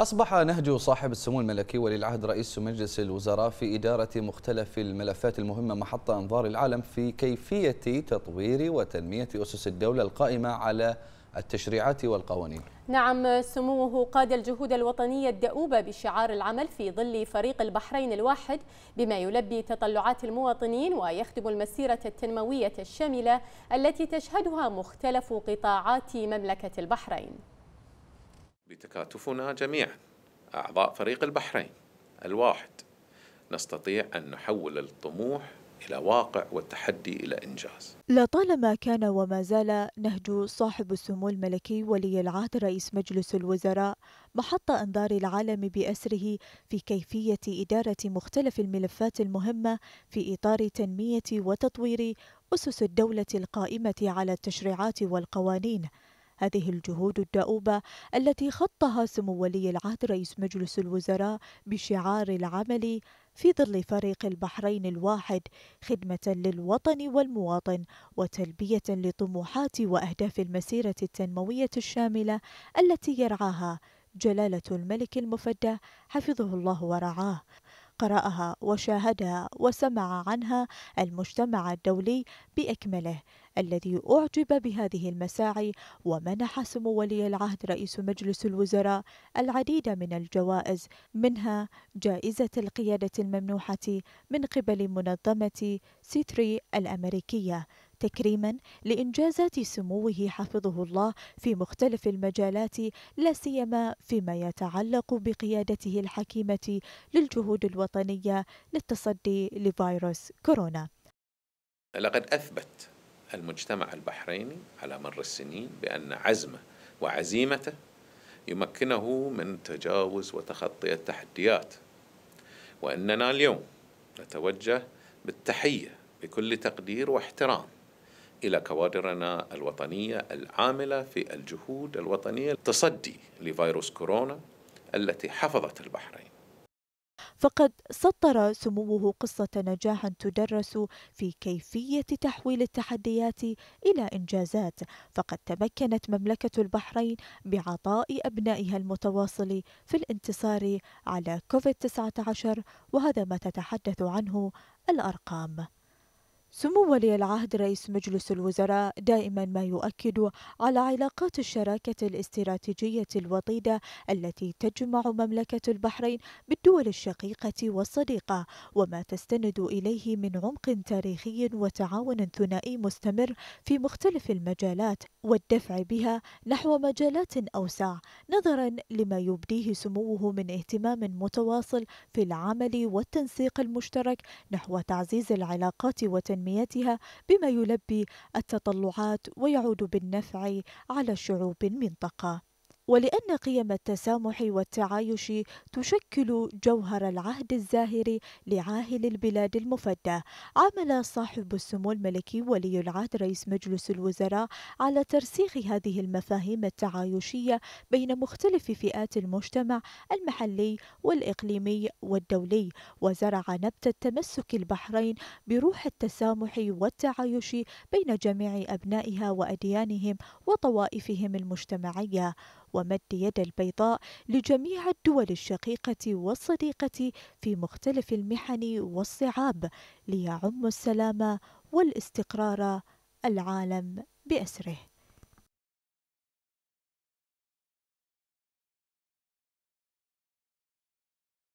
أصبح نهج صاحب السمو الملكي ولي العهد رئيس مجلس الوزراء في إدارة مختلف الملفات المهمة محط أنظار العالم في كيفية تطوير وتنمية أسس الدولة القائمة على التشريعات والقوانين نعم سموه قاد الجهود الوطنية الدؤوبة بشعار العمل في ظل فريق البحرين الواحد بما يلبي تطلعات المواطنين ويخدم المسيرة التنموية الشاملة التي تشهدها مختلف قطاعات مملكة البحرين بتكاتفنا جميعا أعضاء فريق البحرين الواحد نستطيع أن نحول الطموح إلى واقع والتحدي إلى إنجاز لطالما كان وما زال نهج صاحب السمو الملكي ولي العهد رئيس مجلس الوزراء محط أنظار العالم بأسره في كيفية إدارة مختلف الملفات المهمة في إطار تنمية وتطوير أسس الدولة القائمة على التشريعات والقوانين هذه الجهود الدؤوبة التي خطها سمو ولي العهد رئيس مجلس الوزراء بشعار العمل في ظل فريق البحرين الواحد خدمة للوطن والمواطن وتلبية لطموحات وأهداف المسيرة التنموية الشاملة التي يرعاها جلالة الملك المفدى حفظه الله ورعاه قرأها وشاهدها وسمع عنها المجتمع الدولي بأكمله الذي أعجب بهذه المساعي ومنح سمو ولي العهد رئيس مجلس الوزراء العديد من الجوائز منها جائزة القيادة الممنوحة من قبل منظمة سيتري الأمريكية تكريما لإنجازات سموه حفظه الله في مختلف المجالات لا سيما فيما يتعلق بقيادته الحكيمة للجهود الوطنية للتصدي لفيروس كورونا. لقد أثبت المجتمع البحريني على مر السنين بأن عزمه وعزيمته يمكنه من تجاوز وتخطي التحديات واننا اليوم نتوجه بالتحيه بكل تقدير واحترام الى كوادرنا الوطنيه العامله في الجهود الوطنيه للتصدي لفيروس كورونا التي حفظت البحرين. فقد سطر سموه قصة نجاح تدرس في كيفية تحويل التحديات إلى إنجازات، فقد تمكنت مملكة البحرين بعطاء أبنائها المتواصل في الانتصار على كوفيد 19 وهذا ما تتحدث عنه الأرقام. سمو ولي العهد رئيس مجلس الوزراء دائما ما يؤكد على علاقات الشراكة الاستراتيجية الوطيدة التي تجمع مملكة البحرين بالدول الشقيقة والصديقة وما تستند إليه من عمق تاريخي وتعاون ثنائي مستمر في مختلف المجالات والدفع بها نحو مجالات أوسع نظرا لما يبديه سموه من اهتمام متواصل في العمل والتنسيق المشترك نحو تعزيز العلاقات وتنمية أهميتها بما يلبي التطلعات ويعود بالنفع على شعوب المنطقه ولأن قيم التسامح والتعايش تشكل جوهر العهد الزاهر لعاهل البلاد المفدى عمل صاحب السمو الملكي ولي العهد رئيس مجلس الوزراء على ترسيخ هذه المفاهيم التعايشية بين مختلف فئات المجتمع المحلي والإقليمي والدولي وزرع نبتة تمسك البحرين بروح التسامح والتعايش بين جميع أبنائها وأديانهم وطوائفهم المجتمعية ومد يد البيضاء لجميع الدول الشقيقة والصديقة في مختلف المحن والصعاب ليعم السلام والاستقرار العالم بأسره